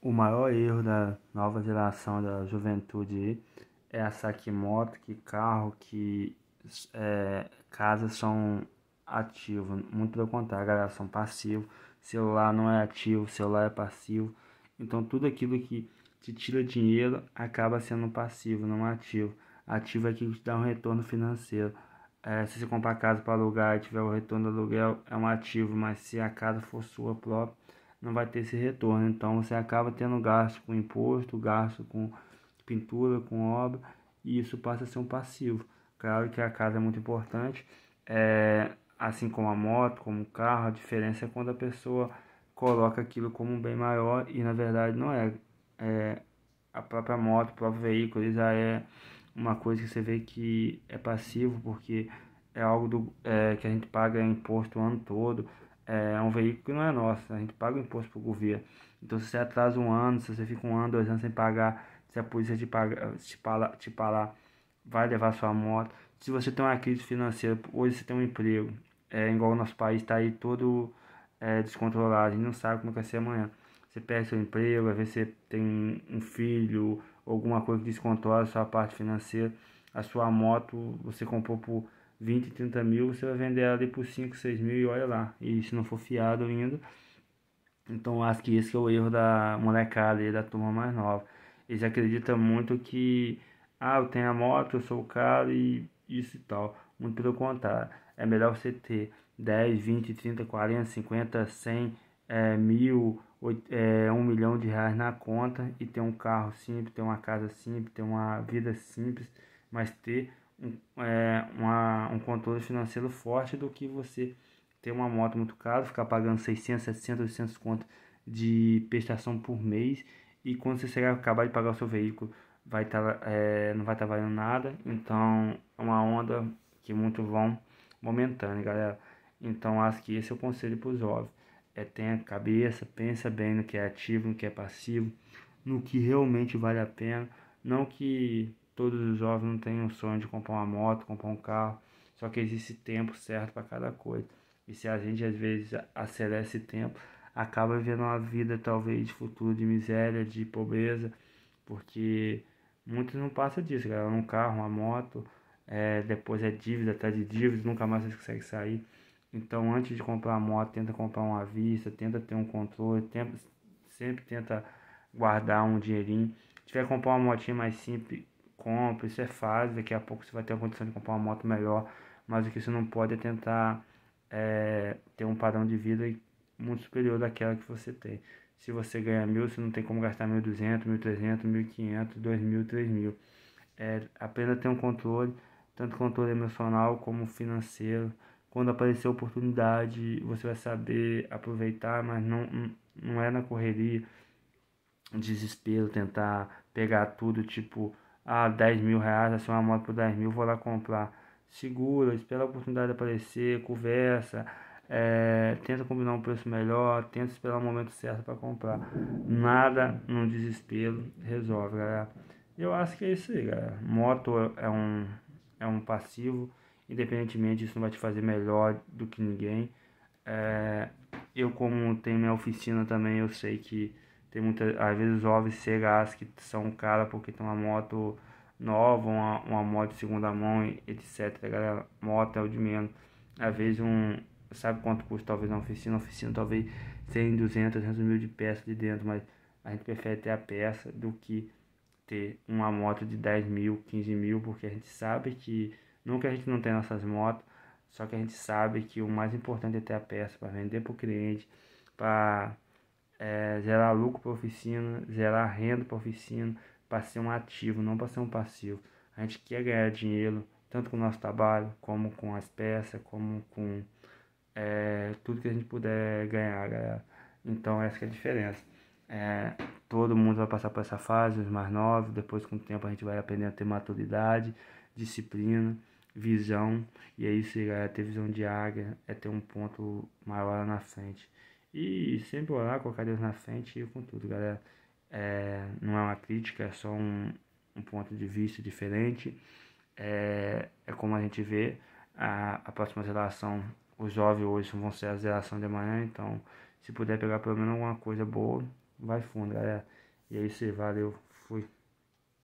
O maior erro da nova geração da juventude é achar que moto, que carro, que é, casas são ativos. Muito pelo contrário, galera, são passivos. Celular não é ativo, celular é passivo. Então tudo aquilo que te tira dinheiro acaba sendo passivo, não ativo. Ativo é aquilo que te dá um retorno financeiro. É, se você comprar casa para alugar e tiver o retorno do aluguel, é um ativo, mas se a casa for sua própria não vai ter esse retorno. Então você acaba tendo gasto com imposto, gasto com pintura, com obra, e isso passa a ser um passivo. Claro que a casa é muito importante, é, assim como a moto, como o carro, a diferença é quando a pessoa coloca aquilo como um bem maior e na verdade não é. é a própria moto, o próprio veículo já é uma coisa que você vê que é passivo, porque é algo do, é, que a gente paga imposto o ano todo, é um veículo que não é nosso, a gente paga o imposto para o governo. Então, se você atrasa um ano, se você fica um ano, dois anos sem pagar, se a polícia te, paga, te, pala, te parar, vai levar sua moto. Se você tem uma crise financeira, hoje você tem um emprego, é igual o nosso país está aí todo é, descontrolado, a gente não sabe como é vai ser amanhã. Você perde seu emprego, às vezes você tem um filho, alguma coisa que descontrola a sua parte financeira. A sua moto você comprou por 20, 30 mil, você vai vender ela por 5, 6 mil e olha lá. E se não for fiado ainda. Então acho que esse é o erro da molecada e da turma mais nova. Eles acreditam muito que, ah, eu tenho a moto, eu sou o cara e isso e tal. Muito pelo contrário, é melhor você ter 10, 20, 30, 40, 50, 100, é, mil, oito, é, um milhão de reais na conta e ter um carro simples, ter uma casa simples, ter uma vida simples, mas ter é, uma, um controle financeiro forte do que você ter uma moto muito cara, ficar pagando 600, 700, 800 conto de prestação por mês e quando você chegar, acabar de pagar o seu veículo vai tá, é, não vai estar tá valendo nada. Então é uma onda que muito vão momentânea, galera. Então acho que esse é o conselho para os jovens. É tenha cabeça, pensa bem no que é ativo, no que é passivo, no que realmente vale a pena. Não que Todos os jovens não têm um sonho de comprar uma moto, comprar um carro, só que existe tempo certo para cada coisa. E se a gente às vezes acelera esse tempo, acaba vivendo uma vida talvez de futuro de miséria, de pobreza, porque muitos não passa disso, galera. Um carro, uma moto, é, depois é dívida, tá de dívida, nunca mais você consegue sair. Então, antes de comprar uma moto, tenta comprar uma vista, tenta ter um controle, tenta, sempre tenta guardar um dinheirinho. Se tiver comprar uma motinha mais simples, compra, isso é fase, daqui a pouco você vai ter a condição de comprar uma moto melhor, mas o que você não pode é tentar é, ter um padrão de vida muito superior daquela que você tem. Se você ganha mil, você não tem como gastar mil duzentos, mil trezentos, mil quinhentos, dois mil, três mil. É, apenas ter um controle, tanto controle emocional como financeiro. Quando aparecer a oportunidade, você vai saber aproveitar, mas não, não é na correria, desespero, tentar pegar tudo, tipo, ah, 10 mil reais, assim, uma moto por 10 mil, vou lá comprar. Segura, espera a oportunidade aparecer, conversa, é, tenta combinar um preço melhor, tenta esperar o momento certo para comprar. Nada no desespero resolve, galera. Eu acho que é isso aí, galera. Moto é um, é um passivo, independentemente, isso não vai te fazer melhor do que ninguém. É, eu, como tenho minha oficina também, eu sei que tem muitas, às vezes os jovens cegas que são cara porque tem uma moto nova, uma, uma moto de segunda mão, etc. Galera, moto é o de menos. Às vezes um, sabe quanto custa talvez uma oficina, uma oficina talvez 100, 200, 300 mil de peça de dentro, mas a gente prefere ter a peça do que ter uma moto de 10 mil, 15 mil, porque a gente sabe que, nunca a gente não tem nossas motos, só que a gente sabe que o mais importante é ter a peça para vender para o cliente, para é, gerar lucro para a oficina, gerar renda para a oficina, para ser um ativo, não para ser um passivo. A gente quer ganhar dinheiro, tanto com o nosso trabalho, como com as peças, como com é, tudo que a gente puder ganhar, galera. Então essa é a diferença. É, todo mundo vai passar por essa fase, os mais novos, depois com o tempo a gente vai aprendendo a ter maturidade, disciplina, visão, e é isso aí, galera, ter visão de águia é ter um ponto maior na frente. E sempre orar, colocar Deus na frente e com tudo, galera. É, não é uma crítica, é só um, um ponto de vista diferente. É, é como a gente vê a, a próxima geração. Os jovens hoje vão ser a geração de amanhã, então se puder pegar pelo menos alguma coisa boa, vai fundo, galera. E é isso aí, valeu, fui.